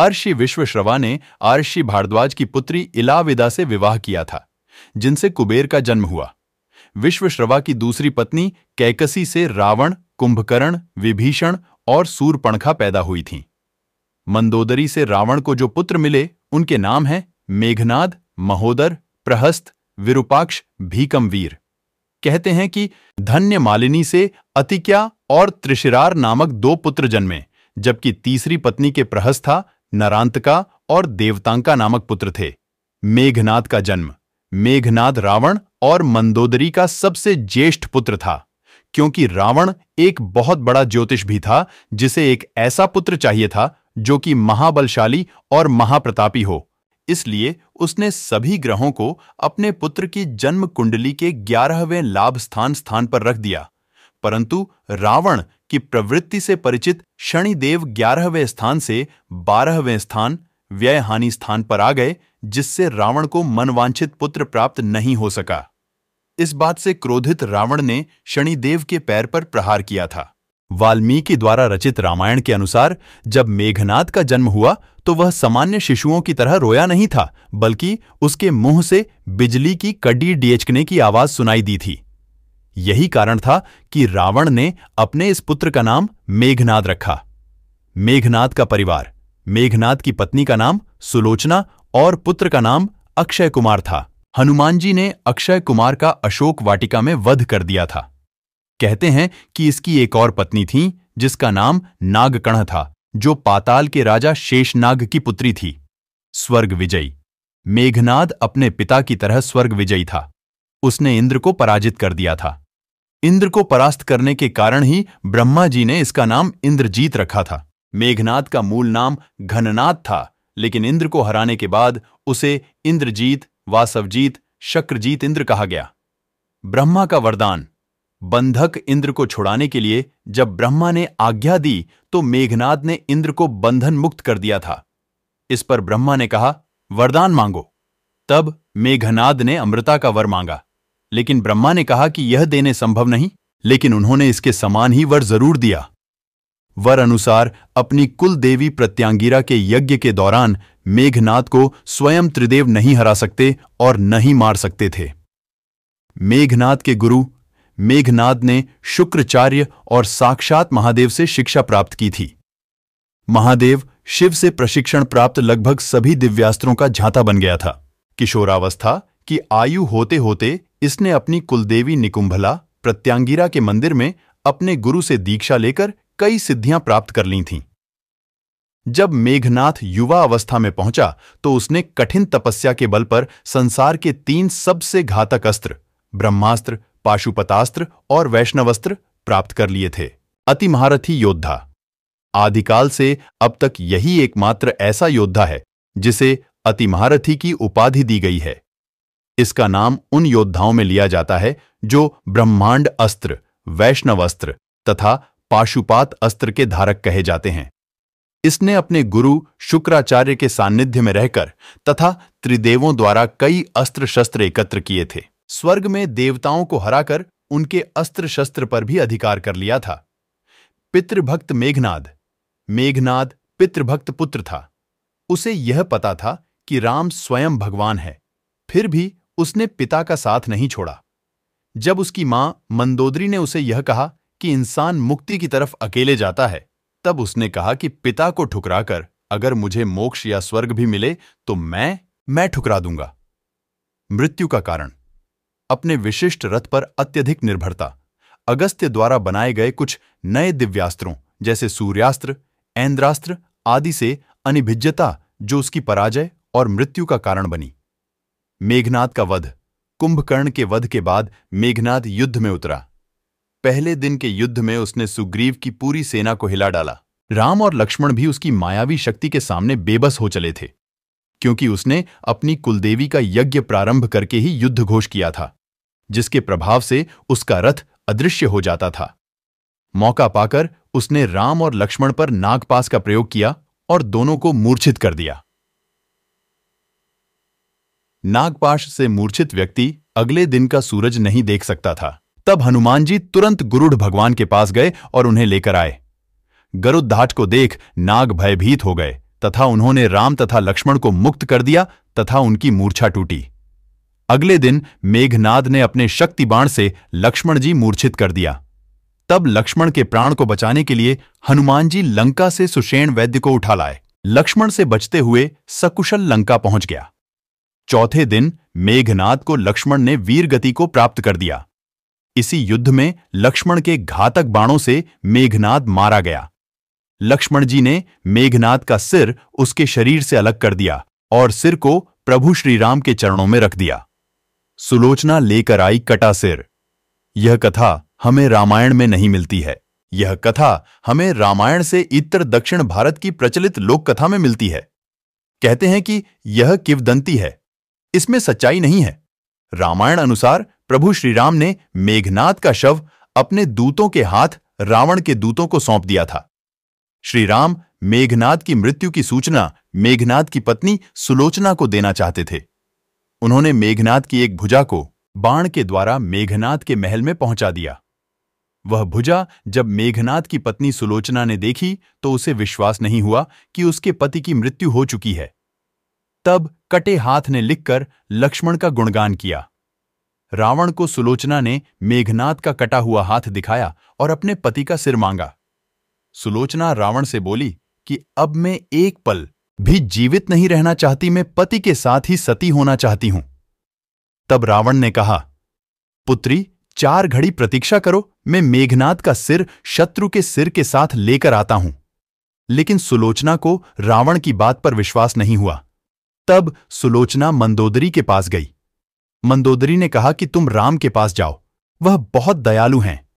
हर्षि विश्वश्रवा ने आर्षि भारद्वाज की पुत्री इलाविदा से विवाह किया था जिनसे कुबेर का जन्म हुआ विश्वश्रवा की दूसरी पत्नी कैकसी से रावण कुंभकर्ण विभीषण और सूरपणखा पैदा हुई थीं मंदोदरी से रावण को जो पुत्र मिले उनके नाम हैं मेघनाद महोदर प्रहस्त विरूपाक्ष भीकमवीर कहते हैं कि धन्य मालिनी से अतिक्या और त्रिशिरार नामक दो पुत्र जन्मे जबकि तीसरी पत्नी के प्रहस था नरांतका और देवतांका नामक पुत्र थे मेघनाथ का जन्म मेघनाद रावण और मंदोदरी का सबसे ज्येष्ठ पुत्र था क्योंकि रावण एक बहुत बड़ा ज्योतिष भी था जिसे एक ऐसा पुत्र चाहिए था जो कि महाबलशाली और महाप्रतापी हो इसलिए उसने सभी ग्रहों को अपने पुत्र की जन्म कुंडली के ग्यारहवें लाभ स्थान स्थान पर रख दिया परंतु रावण की प्रवृत्ति से परिचित शनिदेव ग्यारहवें स्थान से बारहवें स्थान व्यय हानि स्थान पर आ गए जिससे रावण को मनवांछित पुत्र प्राप्त नहीं हो सका इस बात से क्रोधित रावण ने शनिदेव के पैर पर प्रहार किया था वाल्मीकि द्वारा रचित रामायण के अनुसार जब मेघनाथ का जन्म हुआ तो वह सामान्य शिशुओं की तरह रोया नहीं था बल्कि उसके मुंह से बिजली की कड्डी डिएचकने की आवाज सुनाई दी थी यही कारण था कि रावण ने अपने इस पुत्र का नाम मेघनाद रखा मेघनाद का परिवार मेघनाद की पत्नी का नाम सुलोचना और पुत्र का नाम अक्षय कुमार था हनुमान जी ने अक्षय कुमार का अशोक वाटिका में वध कर दिया था कहते हैं कि इसकी एक और पत्नी थी जिसका नाम नागकण था जो पाताल के राजा शेषनाग की पुत्री थी स्वर्ग विजयी मेघनाद अपने पिता की तरह स्वर्ग विजयी था उसने इंद्र को पराजित कर दिया था इंद्र को परास्त करने के कारण ही ब्रह्मा जी ने इसका नाम इंद्रजीत रखा था मेघनाथ का मूल नाम घननाथ था लेकिन इंद्र को हराने के बाद उसे इंद्रजीत वासवजीत शक्रजीत इंद्र कहा गया ब्रह्मा का वरदान बंधक इंद्र को छुड़ाने के लिए जब ब्रह्मा ने आज्ञा दी तो मेघनाद ने इंद्र को बंधन मुक्त कर दिया था इस पर ब्रह्मा ने कहा वरदान मांगो तब मेघनाद ने अमृता का वर मांगा लेकिन ब्रह्मा ने कहा कि यह देने संभव नहीं लेकिन उन्होंने इसके समान ही वर जरूर दिया वर अनुसार अपनी कुल देवी प्रत्यांगिरा के यज्ञ के दौरान मेघनाथ को स्वयं त्रिदेव नहीं हरा सकते और नहीं मार सकते थे मेघनाथ के गुरु मेघनाथ ने शुक्राचार्य और साक्षात महादेव से शिक्षा प्राप्त की थी महादेव शिव से प्रशिक्षण प्राप्त लगभग सभी दिव्यास्त्रों का झांता बन गया था किशोरावस्था की आयु होते होते इसने अपनी कुलदेवी निकुंभला प्रत्यांगिरा के मंदिर में अपने गुरु से दीक्षा लेकर कई सिद्धियां प्राप्त कर ली थीं जब मेघनाथ युवा अवस्था में पहुंचा तो उसने कठिन तपस्या के बल पर संसार के तीन सबसे घातक अस्त्र ब्रह्मास्त्र पाशुपतास्त्र और वैष्णवस्त्र प्राप्त कर लिए थे अति महारथी योद्धा आदिकाल से अब तक यही एकमात्र ऐसा योद्धा है जिसे अति महारथी की उपाधि दी गई है इसका नाम उन योद्धाओं में लिया जाता है जो ब्रह्मांड अस्त्र वैष्णव अस्त्र तथा पाशुपात अस्त्र के धारक कहे जाते हैं इसने अपने गुरु शुक्राचार्य के सान्निध्य में रहकर तथा त्रिदेवों द्वारा कई अस्त्र शस्त्र एकत्र किए थे स्वर्ग में देवताओं को हराकर उनके अस्त्र शस्त्र पर भी अधिकार कर लिया था पितृभक्त मेघनाद मेघनाद पितृभक्त पुत्र था उसे यह पता था कि राम स्वयं भगवान है फिर भी उसने पिता का साथ नहीं छोड़ा जब उसकी मां मंदोदरी ने उसे यह कहा कि इंसान मुक्ति की तरफ अकेले जाता है तब उसने कहा कि पिता को ठुकराकर अगर मुझे मोक्ष या स्वर्ग भी मिले तो मैं मैं ठुकरा दूंगा मृत्यु का कारण अपने विशिष्ट रथ पर अत्यधिक निर्भरता अगस्त्य द्वारा बनाए गए कुछ नए दिव्यास्त्रों जैसे सूर्यास्त्र ऐन्द्रास्त्र आदि से अनिभिज्यता जो उसकी पराजय और मृत्यु का कारण बनी मेघनाथ का वध कुंभकर्ण के वध के बाद मेघनाथ युद्ध में उतरा पहले दिन के युद्ध में उसने सुग्रीव की पूरी सेना को हिला डाला राम और लक्ष्मण भी उसकी मायावी शक्ति के सामने बेबस हो चले थे क्योंकि उसने अपनी कुलदेवी का यज्ञ प्रारंभ करके ही युद्ध घोष किया था जिसके प्रभाव से उसका रथ अदृश्य हो जाता था मौका पाकर उसने राम और लक्ष्मण पर नागपास का प्रयोग किया और दोनों को मूर्छित कर दिया नागपाश से मूर्छित व्यक्ति अगले दिन का सूरज नहीं देख सकता था तब हनुमान जी तुरंत गुरुड़ भगवान के पास गए और उन्हें लेकर आए गरुद्धाट को देख नाग भयभीत हो गए तथा उन्होंने राम तथा लक्ष्मण को मुक्त कर दिया तथा उनकी मूर्छा टूटी अगले दिन मेघनाद ने अपने शक्ति बाण से लक्ष्मण जी मूर्छित कर दिया तब लक्ष्मण के प्राण को बचाने के लिए हनुमान जी लंका से सुषेण वैद्य को उठा लाए लक्ष्मण से बचते हुए सकुशल लंका पहुंच गया चौथे दिन मेघनाथ को लक्ष्मण ने वीर गति को प्राप्त कर दिया इसी युद्ध में लक्ष्मण के घातक बाणों से मेघनाथ मारा गया लक्ष्मण जी ने मेघनाथ का सिर उसके शरीर से अलग कर दिया और सिर को प्रभु श्रीराम के चरणों में रख दिया सुलोचना लेकर आई कटा सिर यह कथा हमें रामायण में नहीं मिलती है यह कथा हमें रामायण से इतर दक्षिण भारत की प्रचलित लोक कथा में मिलती है कहते हैं कि यह किवदंती है इसमें सच्चाई नहीं है रामायण अनुसार प्रभु श्रीराम ने मेघनाथ का शव अपने दूतों के हाथ रावण के दूतों को सौंप दिया था श्रीराम मेघनाथ की मृत्यु की सूचना मेघनाथ की पत्नी सुलोचना को देना चाहते थे उन्होंने मेघनाथ की एक भुजा को बाण के द्वारा मेघनाथ के महल में पहुंचा दिया वह भुजा जब मेघनाथ की पत्नी सुलोचना ने देखी तो उसे विश्वास नहीं हुआ कि उसके पति की मृत्यु हो चुकी है तब कटे हाथ ने लिखकर लक्ष्मण का गुणगान किया रावण को सुलोचना ने मेघनाथ का कटा हुआ हाथ दिखाया और अपने पति का सिर मांगा सुलोचना रावण से बोली कि अब मैं एक पल भी जीवित नहीं रहना चाहती मैं पति के साथ ही सती होना चाहती हूं तब रावण ने कहा पुत्री चार घड़ी प्रतीक्षा करो मैं मेघनाथ का सिर शत्रु के सिर के साथ लेकर आता हूं लेकिन सुलोचना को रावण की बात पर विश्वास नहीं हुआ तब सुलोचना मंदोदरी के पास गई मंदोदरी ने कहा कि तुम राम के पास जाओ वह बहुत दयालु हैं